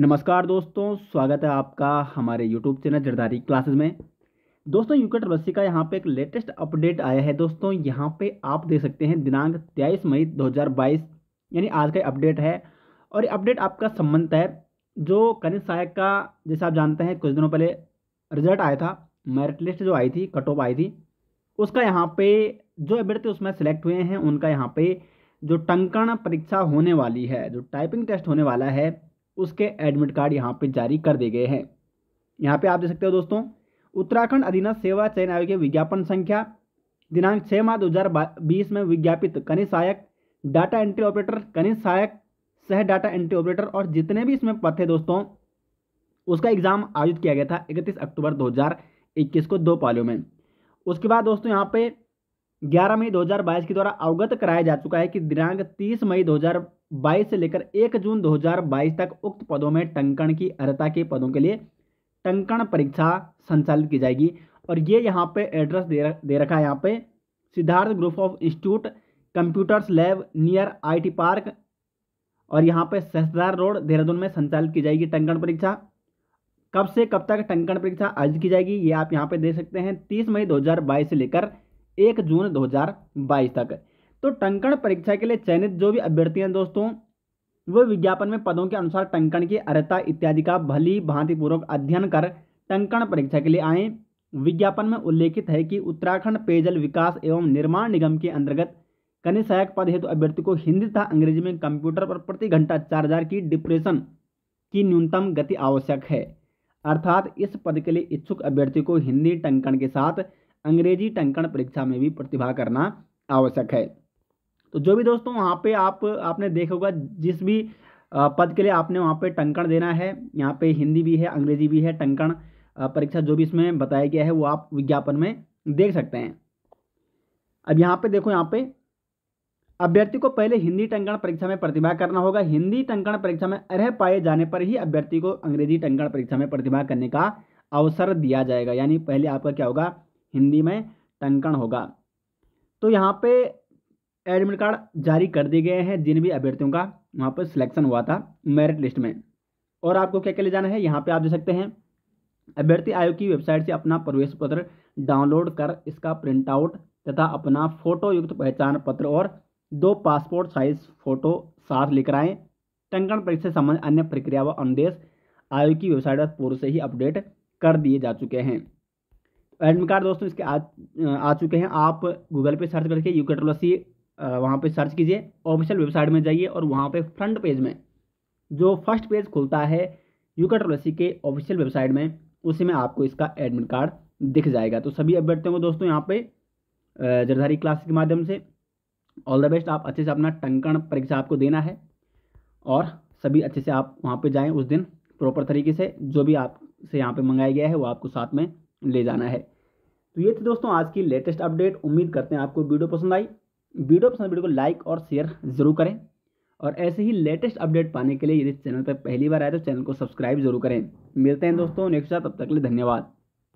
नमस्कार दोस्तों स्वागत है आपका हमारे यूट्यूब चैनल जरदारी क्लासेस में दोस्तों यूके रस्सी का यहाँ पे एक लेटेस्ट अपडेट आया है दोस्तों यहाँ पे आप देख सकते हैं दिनांक तेईस मई 2022 यानी आज का अपडेट है और ये अपडेट आपका संबंध है जो कनिष्ठ सहायक का जैसे आप जानते हैं कुछ दिनों पहले रिजल्ट आया था मेरिट लिस्ट जो आई थी कट ऑफ आई थी उसका यहाँ पे जो अभ्यर्थी उसमें सेलेक्ट हुए हैं उनका यहाँ पे जो टंकण परीक्षा होने वाली है जो टाइपिंग टेस्ट होने वाला है उसके एडमिट कार्ड यहाँ पर जारी कर दिए गए हैं यहाँ पर आप देख सकते हो दोस्तों उत्तराखंड अधीनस्थ सेवा चयन आयोग के विज्ञापन संख्या दिनांक छः मार्च दो बीस में विज्ञापित कनिष्ठ सहायक डाटा एंट्री ऑपरेटर कनिष्ठ सहायक सह डाटा एंट्री ऑपरेटर और जितने भी इसमें पद थे दोस्तों उसका एग्ज़ाम आयोजित किया गया था 31 अक्टूबर 2021 को दो पालियों में उसके बाद दोस्तों यहाँ पे ग्यारह मई 2022 के द्वारा अवगत कराया जा चुका है कि दिनांक 30 मई 2022 से लेकर 1 जून 2022 तक उक्त पदों में टंकण की अर्ता के पदों के लिए टंकण परीक्षा संचालित की जाएगी और ये यहाँ पे एड्रेस दे, दे रखा है यहाँ पे Siddharth group of institute computers lab near IT park और यहाँ पे सहसदार रोड देहरादून में संचालित की जाएगी टंकण परीक्षा कब से कब तक टंकण परीक्षा आयोजित की जाएगी ये आप यहाँ पे देख सकते हैं तीस मई बाईस से लेकर एक जून 2022 तक तो टंकण परीक्षा के लिए चयनित जो भी अभ्यर्थी हैं दोस्तों वो विज्ञापन में पदों के अनुसार टंकण की अर्ता इत्यादि का भली भांतिपूर्वक अध्ययन कर टंकण परीक्षा के लिए आए विज्ञापन में उल्लेखित है कि उत्तराखंड पेयजल विकास एवं निर्माण निगम के अंतर्गत कन्या सहायक पद हेतु अभ्यर्थी को हिंदी तथा अंग्रेजी में कंप्यूटर पर प्रति घंटा चार हजार की डिप्रेशन की न्यूनतम गति आवश्यक है अर्थात इस पद के लिए इच्छुक अभ्यर्थी को हिंदी टंकण के साथ अंग्रेजी टंकण परीक्षा में भी प्रतिभा करना आवश्यक है तो जो भी दोस्तों वहाँ पे आप आपने देखा होगा जिस भी पद के लिए आपने वहाँ पे टंकण देना है यहाँ पे हिंदी भी है अंग्रेजी भी है टंकण परीक्षा जो भी इसमें बताया गया है वो आप विज्ञापन में देख सकते हैं अब यहाँ पे देखो यहाँ पे अभ्यर्थी को पहले हिंदी टंकण परीक्षा में प्रतिभा करना होगा हिंदी टंकण परीक्षा में अरह पाए जाने पर ही अभ्यर्थी को अंग्रेजी टंकण परीक्षा में प्रतिभा करने का अवसर दिया जाएगा यानी पहले आपका क्या होगा हिंदी में टंकण होगा तो यहाँ पे एडमिट कार्ड जारी कर दिए गए हैं जिन भी अभ्यर्थियों का वहाँ पर सिलेक्शन हुआ था मेरिट लिस्ट में और आपको क्या क्या ले जाना है यहाँ पे आप दे सकते हैं अभ्यर्थी आयोग की वेबसाइट से अपना प्रवेश पत्र डाउनलोड कर इसका प्रिंट आउट तथा अपना फोटो युक्त पहचान पत्र और दो पासपोर्ट साइज फोटो साथ लेकर आएँ टंकण परीक्षा से संबंधित अन्य प्रक्रिया व अनुदेश आयोग की वेबसाइट पर पूर्व से ही अपडेट कर दिए जा चुके हैं एडमिट कार्ड दोस्तों इसके आ, आ चुके हैं आप गूगल पे सर्च करके यू कंट्रोल सी वहाँ पर सर्च कीजिए ऑफिशियल वेबसाइट में जाइए और वहाँ पे फ्रंट पेज में जो फर्स्ट पेज खुलता है यू कंट्रोल सी के ऑफिशियल वेबसाइट में उसी में आपको इसका एडमिट कार्ड दिख जाएगा तो सभी अभ्यर्थियों को दोस्तों यहाँ पर जरधारी क्लास के माध्यम से ऑल द बेस्ट आप अच्छे से अपना टंकण परीक्षा आपको देना है और सभी अच्छे से आप वहाँ पर जाएँ उस दिन प्रॉपर तरीके से जो भी आपसे यहाँ पे मंगाया गया है वो आपको साथ में ले जाना है तो ये थी दोस्तों आज की लेटेस्ट अपडेट उम्मीद करते हैं आपको वीडियो पसंद आई वीडियो पसंद वीडियो को लाइक और शेयर जरूर करें और ऐसे ही लेटेस्ट अपडेट पाने के लिए यदि चैनल पर पहली बार आए तो चैनल को सब्सक्राइब जरूर करें मिलते हैं दोस्तों नेक्स्ट तब तक के लिए धन्यवाद